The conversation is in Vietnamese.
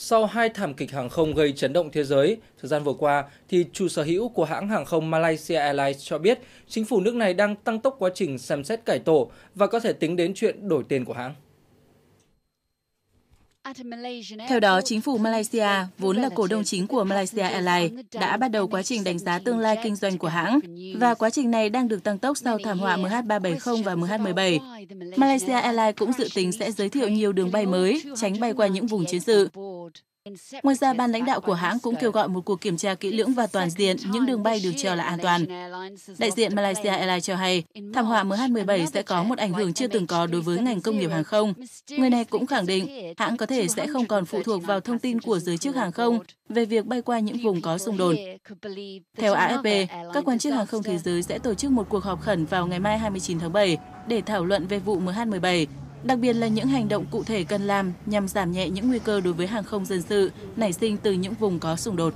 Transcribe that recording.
Sau hai thảm kịch hàng không gây chấn động thế giới, thời gian vừa qua, thì chủ sở hữu của hãng hàng không Malaysia Airlines cho biết chính phủ nước này đang tăng tốc quá trình xem xét cải tổ và có thể tính đến chuyện đổi tên của hãng. Theo đó, chính phủ Malaysia, vốn là cổ đông chính của Malaysia Airlines, đã bắt đầu quá trình đánh giá tương lai kinh doanh của hãng, và quá trình này đang được tăng tốc sau thảm họa MH370 và MH17. Malaysia Airlines cũng dự tính sẽ giới thiệu nhiều đường bay mới, tránh bay qua những vùng chiến sự. Ngoài ra, ban lãnh đạo của hãng cũng kêu gọi một cuộc kiểm tra kỹ lưỡng và toàn diện những đường bay được cho là an toàn. Đại diện Malaysia Airlines cho hay, thảm họa MH17 sẽ có một ảnh hưởng chưa từng có đối với ngành công nghiệp hàng không. Người này cũng khẳng định hãng có thể sẽ không còn phụ thuộc vào thông tin của giới chức hàng không về việc bay qua những vùng có xung đột. Theo AFP, các quan chức hàng không thế giới sẽ tổ chức một cuộc họp khẩn vào ngày mai 29 tháng 7 để thảo luận về vụ MH17 đặc biệt là những hành động cụ thể cần làm nhằm giảm nhẹ những nguy cơ đối với hàng không dân sự nảy sinh từ những vùng có xung đột